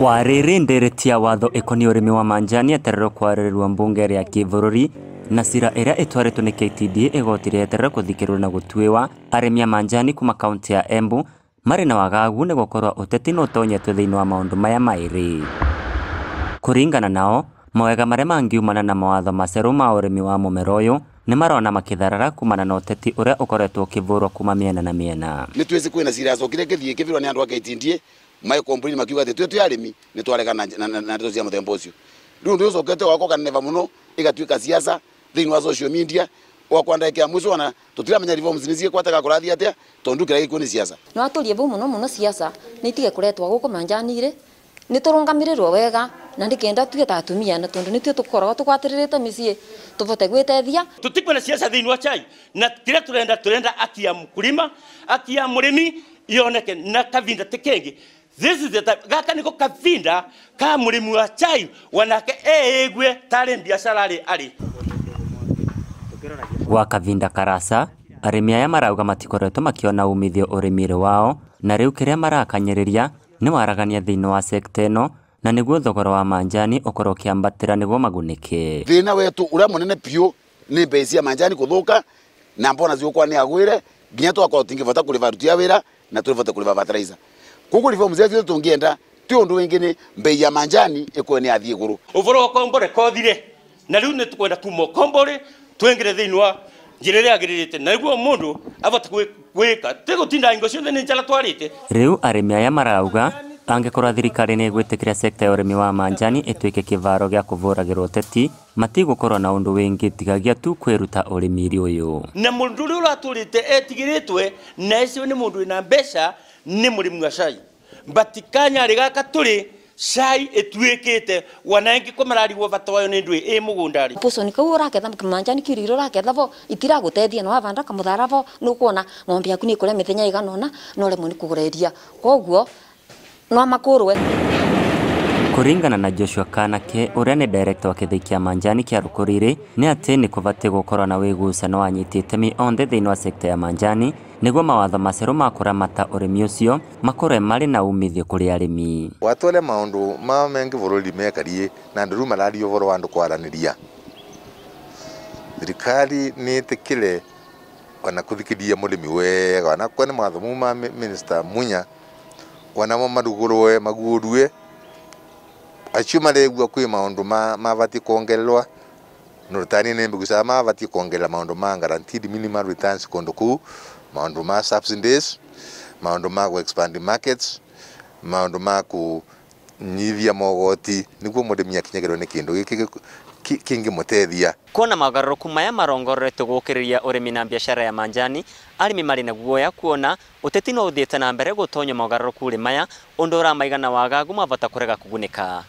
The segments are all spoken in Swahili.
Warĩrĩndĩrĩtia watho ĩkoniĩ ũrĩmi wa manjani etererwo kwarĩrĩrwo mbunge ya kivururi na cira ĩrĩa ĩtwarĩtwo nĩ KTDA igoti rĩetererwo gũthikĩrĩrio na gũtuĩwa arimi a manjani kuma kaunti ya Embu marĩ na wagagu nĩ gũkorwo ũteti no ũtonyetwo thĩinĩ wa maũndũ maya maĩrĩ. Kũringana nao, mawega marĩa mangiumana na mawatho macerũ ma ũrĩmi wa mũmera ũyũ nĩ marona makĩtharara kumana na ũteti ũrĩa ũkoretwo ũkĩvũrwo kuma mĩena na miena Nĩ tuĩci kwĩna cira acokire ngĩthiĩ ngĩvĩrwo nĩ andũ a KTDA mai kompuni makiuga ati twi twi arimi ni twaregana na ndeto cia muthemba ucio riu ndu ucokete wako kaneva muno igatuika siasa thini wa social media wakwa ndeke mwico ona tutiramenya reforms ni cikwataga kurathi atia tondu kira gikuo ni siasa ni aturie bu muno muno siasa ni itige kuretwa guku manjanire ni turungamirirwo wega na ndikenda tuge ta atumia na tondu nitue tukoragwo tukwatirite micie tuvote gwitethia tutikwe na siasa thiini wa chai na kira turenda turenda akia mkulima akia murimi yoneke na kavinda tikengi this is the time gaka niko kavinda ka mulimu wa chai wanake eegwe eh, eh, tarĩ biacara-rĩ arĩ gwa kavinda karasa arĩmi aya marauga matikoretwo makĩona umithio ũrĩmi-rĩ wao na rĩu kĩrĩa marakanyĩrĩria nĩ waragania thĩinĩ wa sekta ĩno na niguo thogora wa manjani ũkorwo ũkĩambatĩra niguo magunike thĩna wetu ũrĩa mũnene biũ ni mbei ya manjani gũthũka na mbona cigũkorwo ni agwĩre nginya twakorwo tũtingĩbota kũrĩba aruti a wĩra na tũrĩbote kũrĩba bataraica kuko rivo muzee thithe tungenda ti undu wingine mbei ya manjani ikwe ni athie guru uvoro kombore kothire na riu ni tukwenda tumo kombore twengere thini wa njira iria agirite na guo mundu abata gwika ti gutinda ingo ciothe ni njara twarite riu arimi aya marauga angikorwo thirikari nä ĩgwĩtĩkĩra sekta ya ũrĩmi wa manjani ĩtuĩke kĩvaro gĩa kũvũragĩrwo ũteti matigũkorwo na ũndũ wĩngĩ tigagia tu kwĩruta ũrĩmi-rĩ ũyũ na mũndũ ũrĩa ũratũrĩte etigĩrĩtwe na ũcio ni mũndũ wĩna mbeca nä må rä mu wa cai mbatikanyarä gaka tå rä cai ituikite wanangi kumararigwo bata wayo ni ndui i e mugundari puso ni kau raketha kimanja ni kiriro raketha bo itira gutethia no avanda kamuthara bo ni kuona ng'ombe yaku ni kuria mithenya iganona no remwe kå gå reria koguo no makurwe kuringana na Joshua Kanake uria ni director wa kithi kia manjani kia rukuriri ni ati ni kubatie gukorwo na wigucano anyiti itemi onthe thiini wa sekta ya manjani niguo mawatho maceru ma kuramata urimi ucio makorwe mari na umithio kuri arimi watware maundu ma mengi bururi mekarie na nduru marario uboro wa andu kwaraniria thirikari ni itikire ona kuthikiria murimi wega ona kwene mawatho mau ma minister munya onamo marugurwe magurue achuma maregua kwä maå ndå mabatiä kongererwa no tani nä mbä gucaga mabatiä ma guaranteed minimal returns kondå kå u ma subsidies maå ndå ma gå expand markets maå ndå ma kå nyihia mogoti niguo må ndämi akinyagerwo nä kä ndå gä kä kä ngä må teithia kuona mogarũrũku maya marongoreretwo gũkĩrĩria ũrĩmi na biacara ya manjani arĩmi marĩ na guoya kuona ũteti no ũthiĩte na mbere gũtonya mogarũrũku maya ũndũ ũramaigana wagagu mabata kũrega kũgunĩka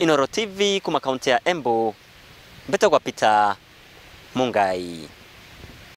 Inoro TV kuma kaunti ya Embu mbete kwa pita Mungai.